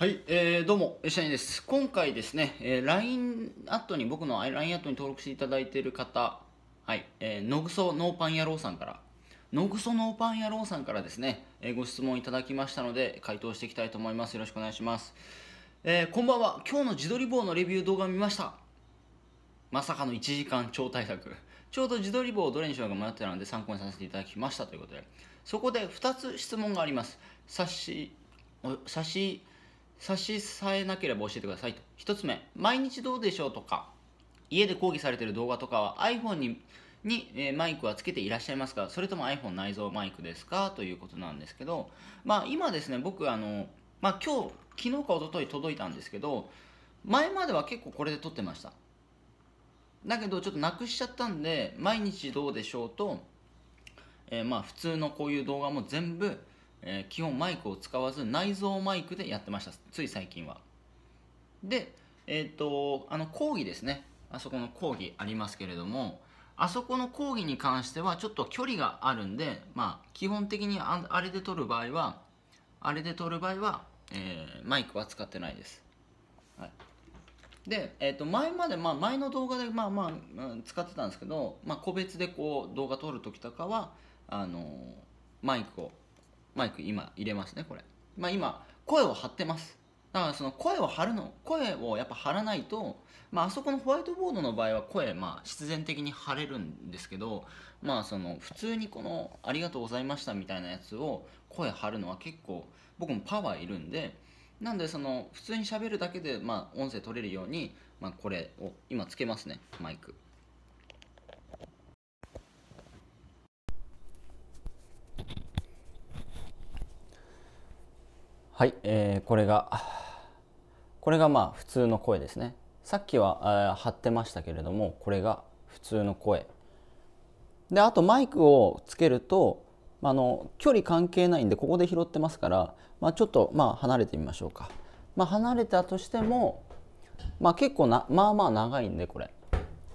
はい、えー、どうも、吉谷です。今回ですね、えー、LINE アットに、僕の LINE アットに登録していただいている方、はい、えー、のぐそノーパン野郎さんから、のぐそノーパン野郎さんからですね、えー、ご質問いただきましたので、回答していきたいと思います。よろしくお願いします。えー、こんばんは、今日の自撮り棒のレビュー動画見ました。まさかの1時間超対策。ちょうど自撮り棒をどれにしようか迷ってたので参考にさせていただきましたということで、そこで2つ質問があります。差し、差し、差し支えなければ教えてくださいと1つ目毎日どうでしょうとか家で講義されてる動画とかは iPhone にに、えマイクはつけていらっしゃいますかそれとも iPhone 内蔵マイクですかということなんですけど、まあ、今ですね僕あの、まあ、今日昨日か一昨日届いたんですけど前までは結構これで撮ってましただけどちょっとなくしちゃったんで毎日どうでしょうと、えー、まあ普通のこういう動画も全部えー、基本マイクを使わず内蔵マイクでやってましたつい最近はでえっ、とあの講義ですねあそこの講義ありますけれどもあそこの講義に関してはちょっと距離があるんでまあ基本的にあれで撮る場合はあれで撮る場合は、えー、マイクは使ってないです、はい、で、えー、と前まで、まあ、前の動画でまあまあ、うん、使ってたんですけど、まあ、個別でこう動画撮る時とかはあのー、マイクをマイク今入れますねこれ、まあ、今声を張ってますだからその声を張るの声をやっぱ張らないと、まあ、あそこのホワイトボードの場合は声、まあ、必然的に張れるんですけど、まあ、その普通にこの「ありがとうございました」みたいなやつを声張るのは結構僕もパワーいるんでなんでその普通にしゃべるだけで、まあ、音声取れるように、まあ、これを今つけますねマイク。はい、えー、これがこれがまあ普通の声ですねさっきは貼ってましたけれどもこれが普通の声であとマイクをつけるとあの距離関係ないんでここで拾ってますから、まあ、ちょっとまあ離れてみましょうか、まあ、離れたとしても、まあ、結構なまあまあ長いんでこれ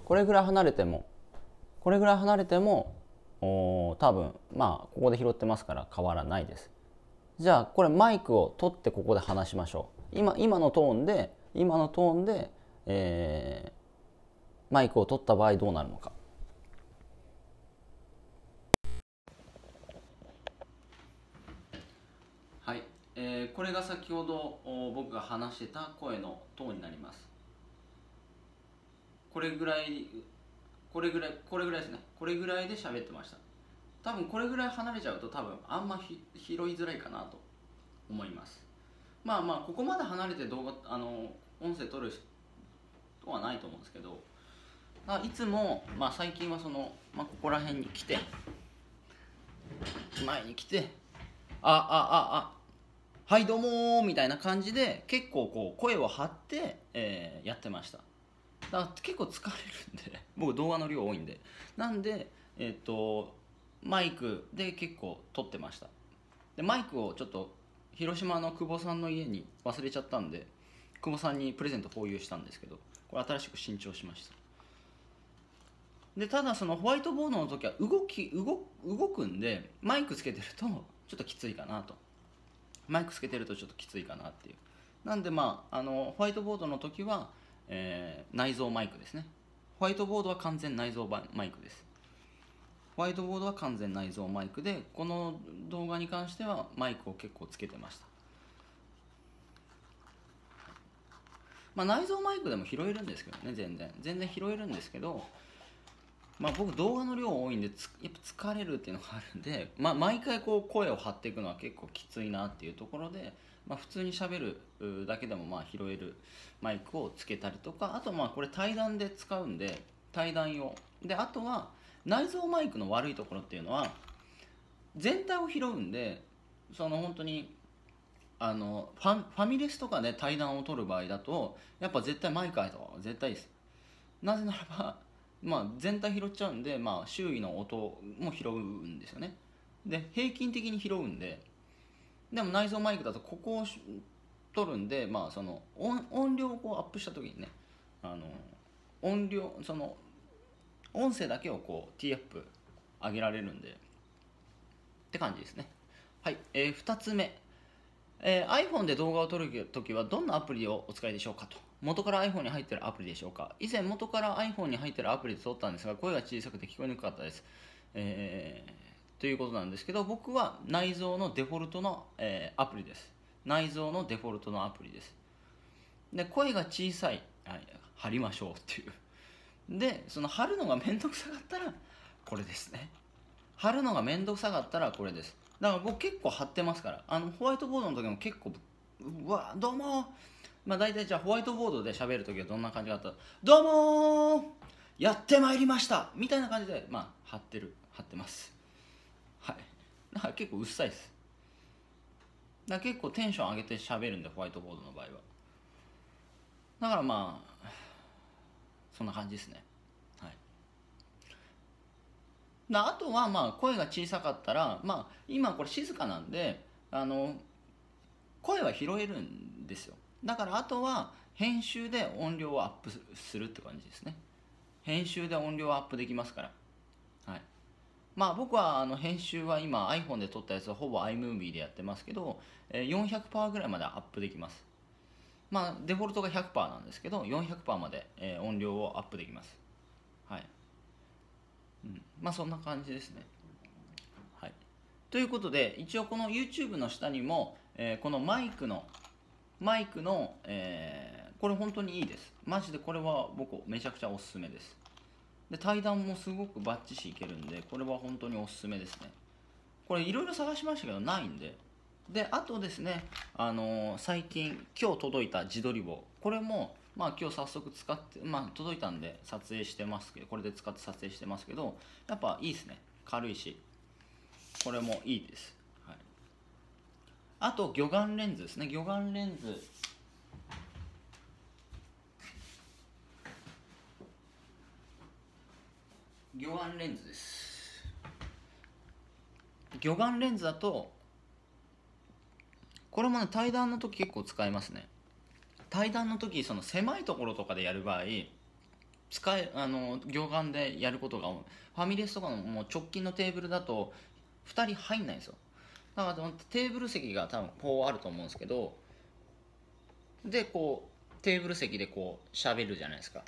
これぐらい離れてもこれぐらい離れても多分まあここで拾ってますから変わらないですじゃあこれマイクを取ってここで話しましょう今今のトーンで今のトーンで、えー、マイクを取った場合どうなるのかはい、えー、これが先ほど僕が話してた声のトーンになりますこれぐらいこれぐらいこれぐらいですねこれぐらいで喋ってました多分これぐらい離れちゃうと多分あんま拾いづらいかなと思いますまあまあここまで離れて動画あの音声撮るとはないと思うんですけどいつも、まあ、最近はその、まあ、ここら辺に来て前に来て「ああああはいどうも」みたいな感じで結構こう声を張って、えー、やってましただから結構疲れるんで僕動画の量多いんでなんでえっ、ー、とマイクで結構撮ってましたでマイクをちょっと広島の久保さんの家に忘れちゃったんで久保さんにプレゼント購入したんですけどこれ新しく新調しましたでただそのホワイトボードの時は動き動動くんでマイクつけてるとちょっときついかなとマイクつけてるとちょっときついかなっていうなんでまああのホワイトボードの時は、えー、内蔵マイクですねホワイトボードは完全内蔵マイクですワイドボードは完全内蔵マイクでこの動画に関してはマイクを結構つけてました、まあ、内蔵マイクでも拾えるんですけどね全然全然拾えるんですけどまあ、僕動画の量多いんでやっぱ疲れるっていうのがあるんで、まあ、毎回こう声を張っていくのは結構きついなっていうところで、まあ、普通にしゃべるだけでもまあ拾えるマイクをつけたりとかあとまあこれ対談で使うんで対談用であとは内蔵マイクの悪いところっていうのは全体を拾うんでその本当にあのファファミレスとかで対談を取る場合だとやっぱ絶対マイクあると絶対ですなぜならば、まあ、全体拾っちゃうんで、まあ、周囲の音も拾うんですよねで平均的に拾うんででも内蔵マイクだとここを取るんで、まあ、その音音量をこうアップした時にねあの音量その音声だけをこうティーアップ上げられるんでって感じですねはい、えー、2つ目、えー、iPhone で動画を撮るときはどんなアプリをお使いでしょうかと元から iPhone に入ってるアプリでしょうか以前元から iPhone に入ってるアプリで撮ったんですが声が小さくて聞こえにくかったです、えー、ということなんですけど僕は内蔵のデフォルトの、えー、アプリです内蔵のデフォルトのアプリですで声が小さい、はい、貼りましょうっていうでその貼るのが面倒くさかったらこれですね貼るのが面倒くさかったらこれですだから僕結構貼ってますからあのホワイトボードの時も結構うわどうもまあ大体じゃあホワイトボードで喋る時はどんな感じだったどうもやってまいりましたみたいな感じでまあ貼ってる貼ってますはいだから結構うっさいですだから結構テンション上げて喋るんでホワイトボードの場合はだからまあそんな感じですねはいあとはまあ声が小さかったらまあ今これ静かなんであの声は拾えるんですよだからあとは編集で音量をアップするって感じですね編集で音量アップできますからはいまあ僕はあの編集は今 iPhone で撮ったやつはほぼ iMovie でやってますけど400%ぐらいまでアップできますまあ、デフォルトが100%なんですけど400%まで、えー、音量をアップできますはい、うん、まあそんな感じですねはいということで一応この YouTube の下にも、えー、このマイクのマイクの、えー、これ本当にいいですマジでこれは僕めちゃくちゃおすすめですで対談もすごくバッチしいけるんでこれは本当におすすめですねこれいろいろ探しましたけどないんでであとですね、あのー、最近今日届いた自撮り棒これも、まあ、今日早速使って、まあ、届いたんで撮影してますけどこれで使って撮影してますけどやっぱいいですね軽いしこれもいいです、はい、あと魚眼レンズですね魚眼レンズ魚眼レンズです魚眼レンズだとこれもね対談の時結構使いますね対談の時その狭いところとかでやる場合使えあの行間でやることが多いファミレスとかのもう直近のテーブルだと2人入んないんですよだからテーブル席が多分こうあると思うんですけどでこうテーブル席でこう喋るじゃないですか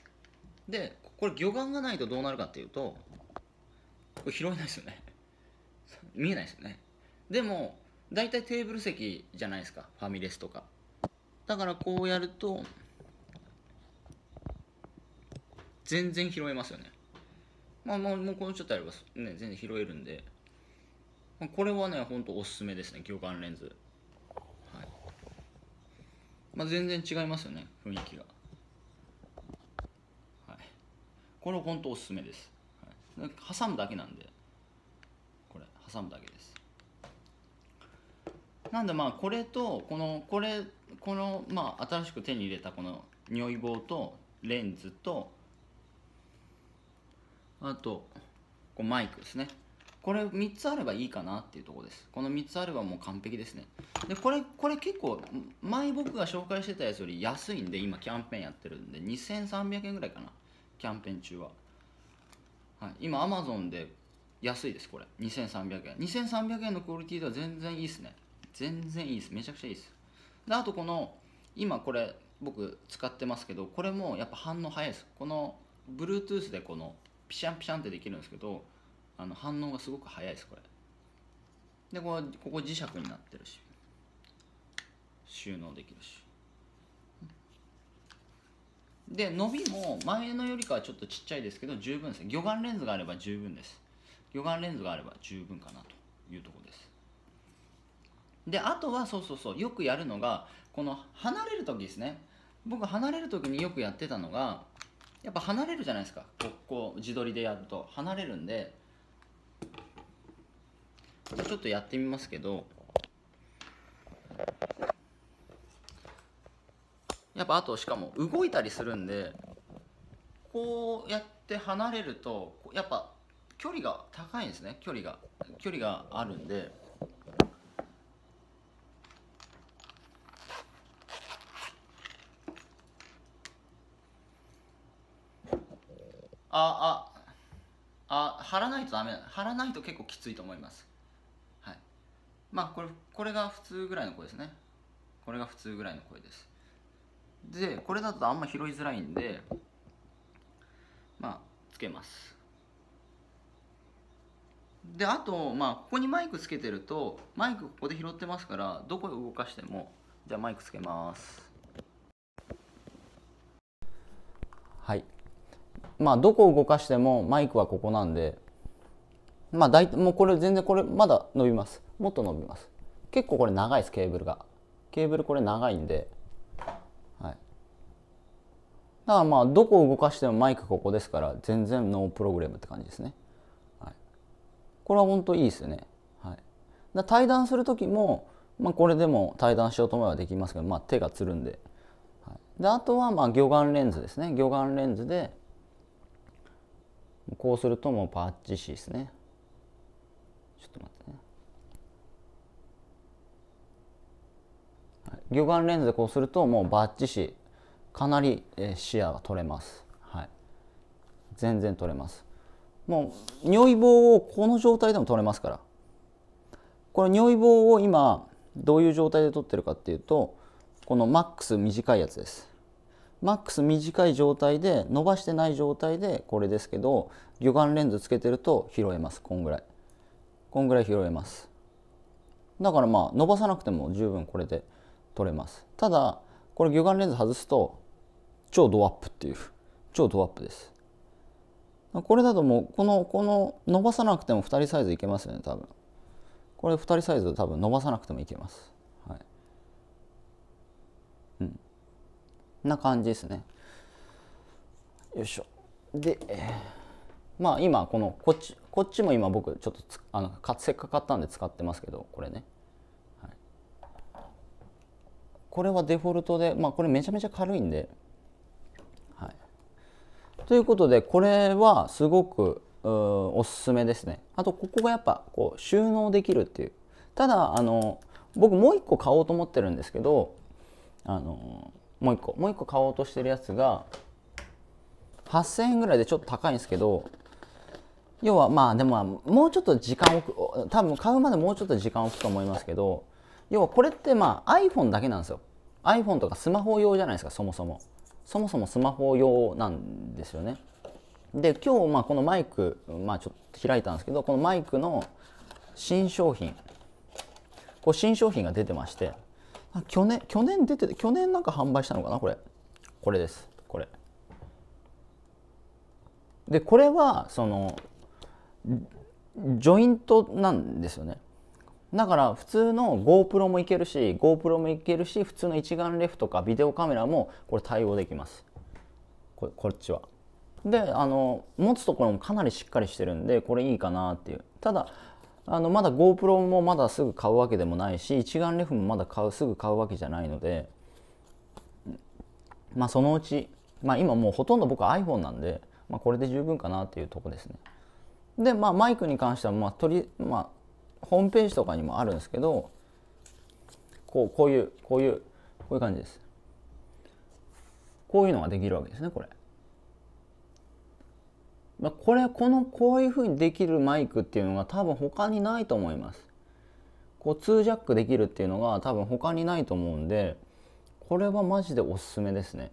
でこれ魚眼がないとどうなるかっていうとこれ拾えないですよね見えないですよねでも大体テーブル席じゃないですかファミレスとかだからこうやると全然拾えますよねまあもうもうこのちょっとやればね全然拾えるんで、まあ、これはねほんとおすすめですね魚眼レンズはいまあ全然違いますよね雰囲気がはいこれほんとおすすめです、はい、挟むだけなんでこれ挟むだけですなんでまあこれとこのこれこのまあ新しく手に入れたこの匂い棒とレンズとあとこうマイクですねこれ3つあればいいかなっていうところですこの3つあればもう完璧ですねでこれこれ結構前僕が紹介してたやつより安いんで今キャンペーンやってるんで2300円ぐらいかなキャンペーン中は、はい、今アマゾンで安いですこれ2300円2300円のクオリティでは全然いいですね全然いいですめちゃくちゃいいですであとこの今これ僕使ってますけどこれもやっぱ反応早いですこの Bluetooth でこのピシャンピシャンってできるんですけどあの反応がすごく早いですこれでこここ磁石になってるし収納できるしで伸びも前のよりかはちょっとちっちゃいですけど十分です魚眼レンズがあれば十分です魚眼レンズがあれば十分かなというところですであとはそうそうそうよくやるのがこの離れる時ですね僕離れる時によくやってたのがやっぱ離れるじゃないですかここ自撮りでやると離れるんでじゃちょっとやってみますけどやっぱあとしかも動いたりするんでこうやって離れるとやっぱ距離が高いんですね距離が距離があるんであああ貼らないとダメ貼らないと結構きついと思いますはいまあこれこれが普通ぐらいの声ですねこれが普通ぐらいの声ですでこれだとあんま拾いづらいんでまあつけますであとまあここにマイクつけてるとマイクここで拾ってますからどこで動かしてもじゃあマイクつけますはいまあ、どこを動かしてもマイクはここなんで、まあ、大体もうこれ全然これまだ伸びますもっと伸びます結構これ長いですケーブルがケーブルこれ長いんで、はい、だからまあどこを動かしてもマイクここですから全然ノープログラムって感じですね、はい、これは本当いいですよね、はい、だ対談する時も、まあ、これでも対談しようと思えばできますけど、まあ、手がつるんで,、はい、であとはまあ魚眼レンズですね魚眼レンズでこうするともうパッチシですねちょっと待ってね、魚眼レンズでこうするともうバッチシかなり、視野が取れます、はい、全然取れますもう尿意棒をこの状態でも取れますからこれ尿意棒を今どういう状態で取ってるかっていうとこのマックス短いやつですマックス短い状態で伸ばしてない状態でこれですけど魚眼レンズつけてると拾えますこんぐらいこんぐらい拾えますだからまあ伸ばさなくても十分これで取れますただこれ魚眼レンズ外すと超ドアップっていう超ドアップですこれだともうこのこの伸ばさなくても2人サイズいけますよね多分これ2人サイズ多分伸ばさなくてもいけますな感じですねよいしょで、まあ今このこっちこっちも今僕ちょっとあのせっかかったんで使ってますけどこれね、はい、これはデフォルトでまあこれめちゃめちゃ軽いんではいということでこれはすごくおすすめですねあとここがやっぱこう収納できるっていうただあの僕もう一個買おうと思ってるんですけどあのーもう1個もう一個買おうとしてるやつが8000円ぐらいでちょっと高いんですけど要はまあでももうちょっと時間を多分買うまでもうちょっと時間を置くと思いますけど要はこれってまあ iPhone だけなんですよ iPhone とかスマホ用じゃないですかそもそもそもそもスマホ用なんですよねで今日まあこのマイク、まあ、ちょっと開いたんですけどこのマイクの新商品こう新商品が出てまして去年去年出て去年なんか販売したのかなこれこれですこれでこれはそのジョイントなんですよねだから普通の GoPro もいけるし GoPro もいけるし普通の一眼レフとかビデオカメラもこれ対応できますここっちはであの持つところもかなりしっかりしてるんでこれいいかなっていうただあのまだ GoPro もまだすぐ買うわけでもないし一眼レフもまだ買うすぐ買うわけじゃないのでまあそのうち、まあ、今もうほとんど僕 iPhone なんで、まあ、これで十分かなっていうとこですねでまあマイクに関してはまあとり、まあ、ホームページとかにもあるんですけどこうこういうこういうこういう感じですこういうのができるわけですねこれまあ、これこのこういうふうにできるマイクっていうのが多分他にないと思います。こう2ジャックできるっていうのが多分他にないと思うんでこれはマジでおすすめですね。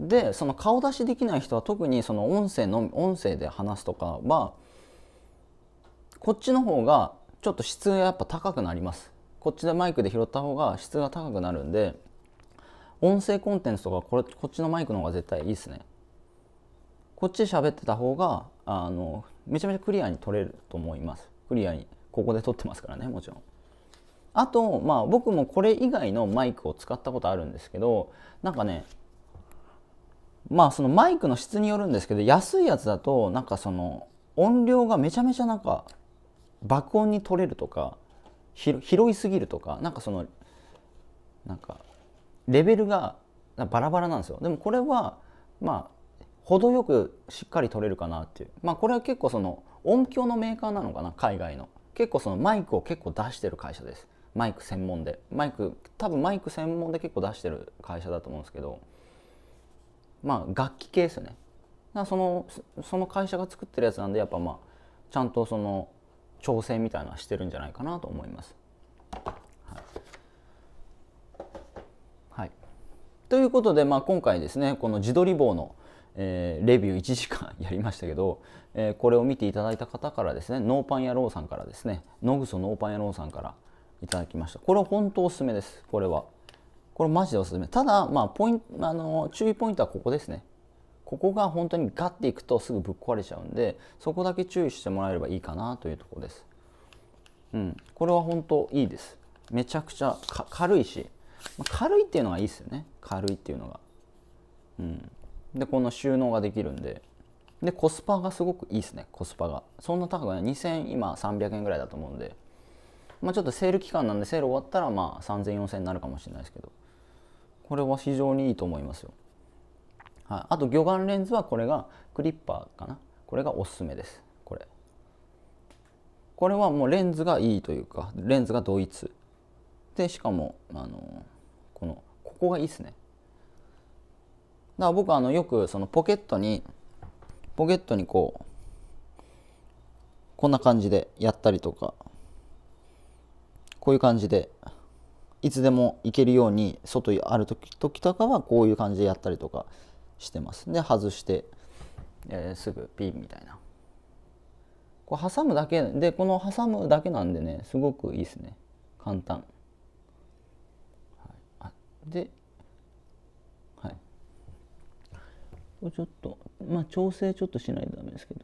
でその顔出しできない人は特にその音声の音声で話すとかはこっちの方がちょっと質がやっぱ高くなります。こっちでマイクで拾った方が質が高くなるんで音声コンテンツとかこれこっちのマイクの方が絶対いいですね。こっち喋ってた方があのめちゃめちゃクリアに取れると思いますクリアにここで撮ってますからねもちろんあとまあ僕もこれ以外のマイクを使ったことあるんですけどなんかねまあそのマイクの質によるんですけど安いやつだとなんかその音量がめちゃめちゃなんか爆音に取れるとか拾いすぎるとかなんかそのなんかレベルがバラバラなんですよでもこれはまあ程よくしっかり取れるかなっていうまあこれは結構その音響のメーカーなのかな海外の結構そのマイクを結構出してる会社ですマイク専門でマイク多分マイク専門で結構出してる会社だと思うんですけどまあ楽器系ですよねそのその会社が作ってるやつなんでやっぱまあちゃんとその調整みたいなしてるんじゃないかなと思います。はい、はい、ということで、まあ、今回ですねこの自撮り棒のえー、レビュー1時間やりましたけど、えー、これを見ていただいた方からですねノーパン野郎さんからですねノグソノーパン野郎さんからいただきましたこれは本当おすすめですこれはこれマジでおすすめただまあポインあの注意ポイントはここですねここが本当にガッていくとすぐぶっ壊れちゃうんでそこだけ注意してもらえればいいかなというところですうんこれは本当いいですめちゃくちゃ軽いし、ま軽いっていうのがいいですよね軽いっていうのがうんでこの収納ができるんででコスパがすごくいいですねコスパがそんな高くない2000今300円ぐらいだと思うんでまあちょっとセール期間なんでセール終わったらまあ30004000になるかもしれないですけどこれは非常にいいと思いますよ、はい、あと魚眼レンズはこれがクリッパーかなこれがおすすめですこれこれはもうレンズがいいというかレンズが同一でしかもあのこのここがいいですねだから僕あのよくそのポケットにポケットにこうこんな感じでやったりとかこういう感じでいつでも行けるように外ある時時とかはこういう感じでやったりとかしてますで外して、えー、すぐピンみたいなこう挟むだけでこの挟むだけなんでねすごくいいですね簡単、はい、でこれちょっとまあ調整ちょっとしないとダメですけど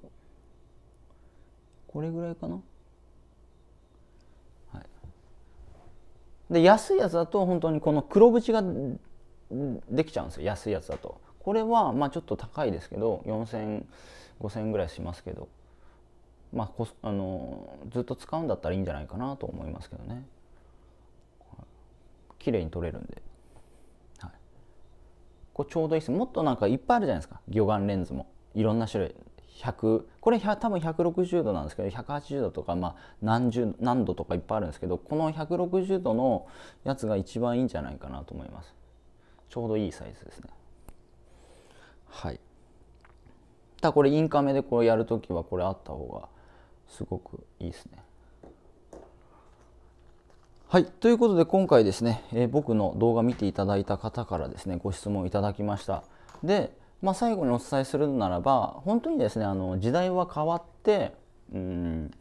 これぐらいかなはいで安いやつだと本当にこの黒縁ができちゃうんですよ安いやつだとこれはまあちょっと高いですけど4000 5000円ぐらいしますけどまあこあのずっと使うんだったらいいんじゃないかなと思いますけどね綺麗に取れるんで。こうちょうどいいですもっとなんかいっぱいあるじゃないですか魚眼レンズもいろんな種類100これ100多分160度なんですけど180度とか、まあ、何十何度とかいっぱいあるんですけどこの160度のやつが一番いいんじゃないかなと思いますちょうどいいサイズですねはいただこれインカメでこうやるときはこれあった方がすごくいいですねはい。ということで、今回ですね、えー、僕の動画見ていただいた方からですね、ご質問いただきました。で、まあ、最後にお伝えするならば、本当にですね、あの時代は変わって、うん、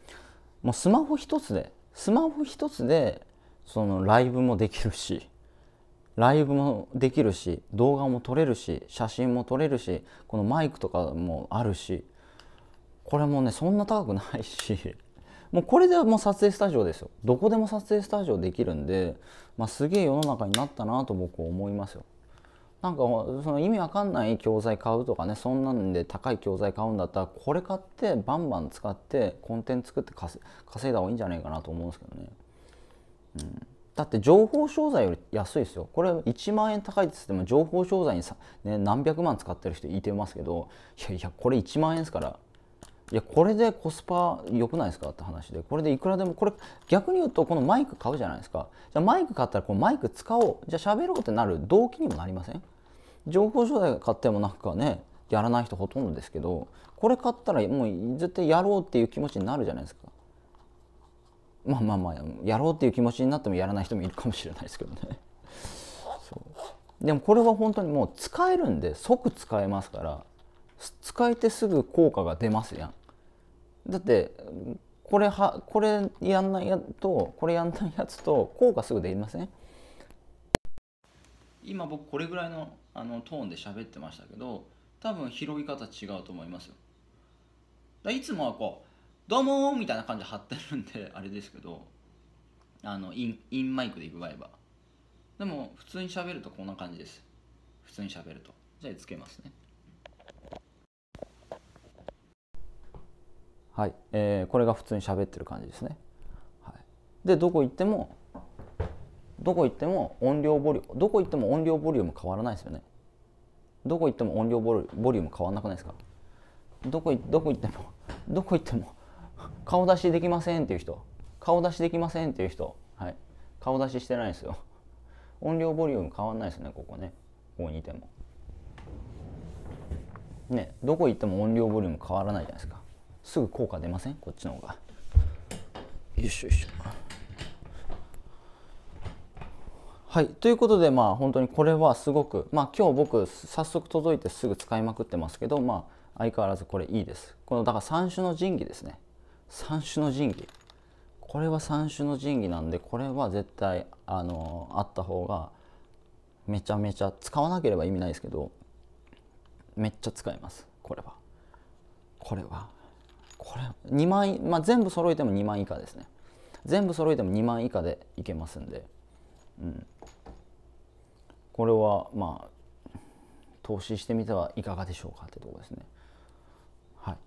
もうスマホ一つで、スマホ一つで、そのライブもできるし、ライブもできるし、動画も撮れるし、写真も撮れるし、このマイクとかもあるし、これもね、そんな高くないし、もうこれでもう撮影スタジオですよどこでも撮影スタジオできるんで、まあ、すげえ世の中になったなと僕は思いますよなんかその意味わかんない教材買うとかねそんなんで高い教材買うんだったらこれ買ってバンバン使ってコンテンツ作って稼いだ方がいいんじゃないかなと思うんですけどね、うん、だって情報商材より安いですよこれ1万円高いって言っても情報商材にさ、ね、何百万使ってる人いてますけどいやいやこれ1万円ですからいやこれでコスパ良くないですかって話でこれでいくらでもこれ逆に言うとこのマイク買うじゃないですかじゃあマイク買ったらこマイク使おうじゃあ喋ろうってなる動機にもなりません情報商材買ってもなんかねやらない人ほとんどですけどこれ買ったらもう絶対やろうっていう気持ちになるじゃないですかまあまあまあやろうっていう気持ちになってもやらない人もいるかもしれないですけどねそうでもこれは本当にもう使えるんで即使えますから使えてすぐ効果が出ますやんだってこれはこれやんないやとこれやんないやつと効果すぐでません今僕これぐらいのあのトーンで喋ってましたけど多分拾い方違うと思いますよだいつもはこう「どうも」みたいな感じで貼ってるんであれですけどあのインインマイクでいく場合はでも普通に喋るとこんな感じです普通に喋るとじゃあつけますねはい、えー、これが普通に喋ってる感じですね。はい、でどこ行ってもどこ行っても音量ボリュームどこ行っても音量ボリューム変わらないですよね。どこ行っても音量ボリューム変わらなくないですかどこどこ行っても どこ行っても顔出しできませんっていう人顔出しできませんっていう人、はい、顔出ししてないですよ音量ボリューム変わらないですねここねここにいてもねどこ行っても音量ボリューム変わらないじゃないですかすぐ効果出ませんこっちの方がよいしょよいしょはい、ということで、まあ、本当にこれはすごく、まあ、今日僕早速届いてすぐ使いまくってますけど、まあ、相変わらずこれいいですこのだから三種の神器ですね三種の神器これは三種の神器なんでこれは絶対あのあった方がめちゃめちゃ使わなければ意味ないですけどめっちゃ使えますこれはこれはこれ2万円、まあ、全部揃えても2万以下ですね全部揃えても2万以下でいけますんで、うん、これはまあ投資してみてはいかがでしょうかってとこですね。はい、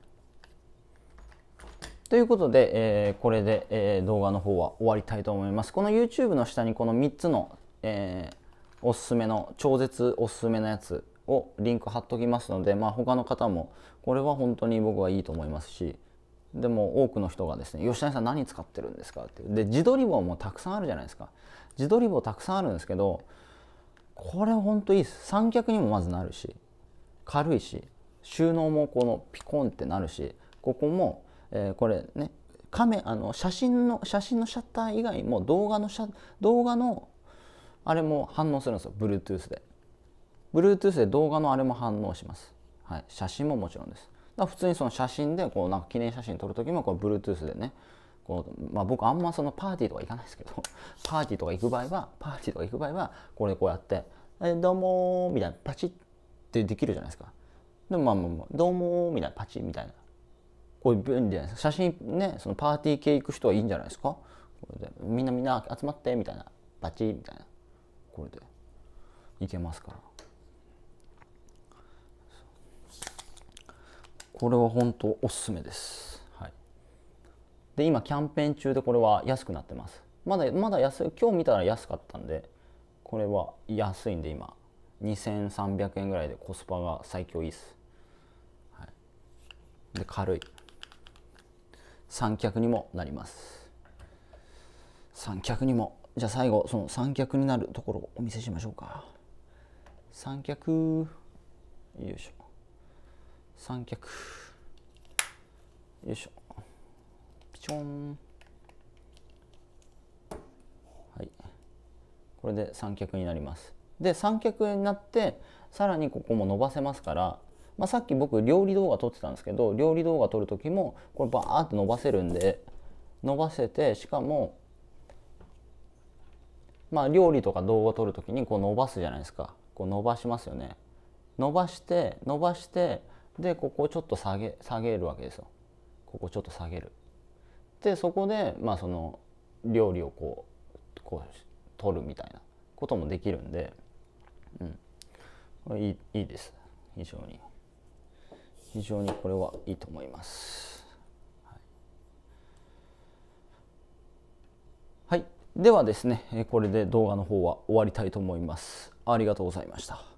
ということで、えー、これで、えー、動画の方は終わりたいと思います。この YouTube の下にこの3つの、えー、おすすめの超絶おすすめのやつをリンク貼っときますので、まあ、他の方もこれは本当に僕はいいと思いますしでも多くの人がですね「吉谷さん何使ってるんですか?」ってで自撮り棒もたくさんあるじゃないですか自撮り棒たくさんあるんですけどこれほんといいです三脚にもまずなるし軽いし収納もこのピコンってなるしここも、えー、これねカメあの写真の写真のシャッター以外も動画のシャ動画のあれも反応するんですよ Bluetooth で Bluetooth で動画のあれも反応します、はい、写真ももちろんですだ普通にその写真でこうなんか記念写真撮る時もこう Bluetooth でねこう、まあ、僕あんまそのパーティーとか行かないですけど パーティーとか行く場合はパーティーとか行く場合はこれこうやって「えどうも」みたいなパチッってできるじゃないですか。でもまあまあどうもみたいなパチッみたいなこういう便利じゃないですか写真ねそのパーティー系行く人はいいんじゃないですかこれでみんなみんな集まってみたいなパチッみたいなこれでいけますから。これは本当おすすめです、はい、で今キャンペーン中でこれは安くなってますまだまだ安い今日見たら安かったんでこれは安いんで今2300円ぐらいでコスパが最強いいです、はい、で軽い三脚にもなります三脚にもじゃあ最後その三脚になるところをお見せしましょうか三脚よいしょ三脚よいしょピチョンはいこれで三脚になりますで三脚になってさらにここも伸ばせますから、まあ、さっき僕料理動画撮ってたんですけど料理動画撮る時もこれバーって伸ばせるんで伸ばせてしかもまあ料理とか動画撮る時にこう伸ばすじゃないですかこう伸ばしますよね伸ばして伸ばしてでここをちょっと下げ下げるわけですよここちょっと下げるでそこでまあその料理をこうこう取るみたいなこともできるんで、うん、これいいいいです非常に非常にこれはいいと思います、はい、はい、ではですねこれで動画の方は終わりたいと思いますありがとうございました